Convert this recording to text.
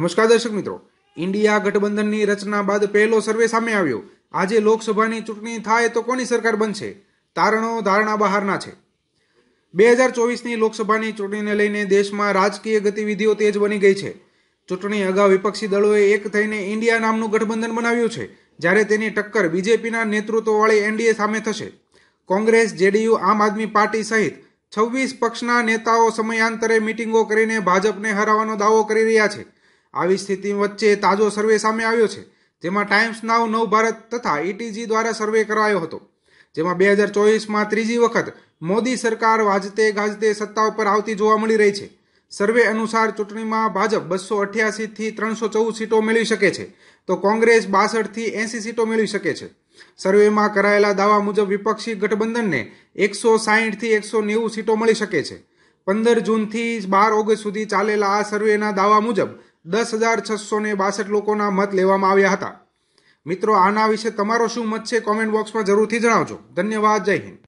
નમસ્કાર દર્શક મિત્રો ઇન્ડિયા ગઠબંધનની રચના બાદ પહેલો સર્વે સામે આવ્યો આજે લોકસભાની ચૂંટણી થાય તો કોની સરકાર બનશે તારણો ધારણા બહારના છે બે હજાર ચોવીસની લોકસભાની ચૂંટણીને લઈને દેશમાં રાજકીય ગતિવિધિઓ તેજ બની ગઈ છે ચૂંટણી અગાઉ વિપક્ષી દળોએ એક થઈને ઇન્ડિયા નામનું ગઠબંધન બનાવ્યું છે જ્યારે તેની ટક્કર બીજેપીના નેતૃત્વવાળી એનડીએ સામે થશે કોંગ્રેસ જેડીયુ આમ આદમી પાર્ટી સહિત છવ્વીસ પક્ષના નેતાઓ સમયાંતરે મિટિંગો કરીને ભાજપને હરાવવાનો દાવો કરી રહ્યા છે આવી સ્થિતિ વચ્ચે તાજો સર્વે સામે આવ્યો છે જેમાં ટાઈમ્સ નાવ નવ ભારત તથા ઈટીજી e દ્વારા સર્વે કરાયો હતો જેમાં બે હજાર ચોવીસમાં ત્રીજી વખત મોદી સરકાર વાજતે ગાજતે સત્તા ઉપર આવતી જોવા મળી રહી છે સર્વે અનુસાર ચૂંટણીમાં ભાજપ બસો અઠ્યાસીથી ત્રણસો ચૌદ સીટો મેળવી શકે છે તો કોંગ્રેસ બાસઠથી એંસી સીટો મેળવી શકે છે સર્વેમાં કરાયેલા દાવા મુજબ વિપક્ષી ગઠબંધનને એકસો સાહીઠથી એકસો નેવું સીટો મળી શકે છે પંદર જૂનથી બાર ઓગસ્ટ સુધી ચાલેલા આ સર્વેના દાવા મુજબ દસ હજાર છસો ને બાસઠ લોકોના મત લેવામાં આવ્યા હતા મિત્રો આના વિશે તમારો શું મત છે કોમેન્ટ બોક્સમાં જરૂરથી જણાવજો ધન્યવાદ જય હિન્દ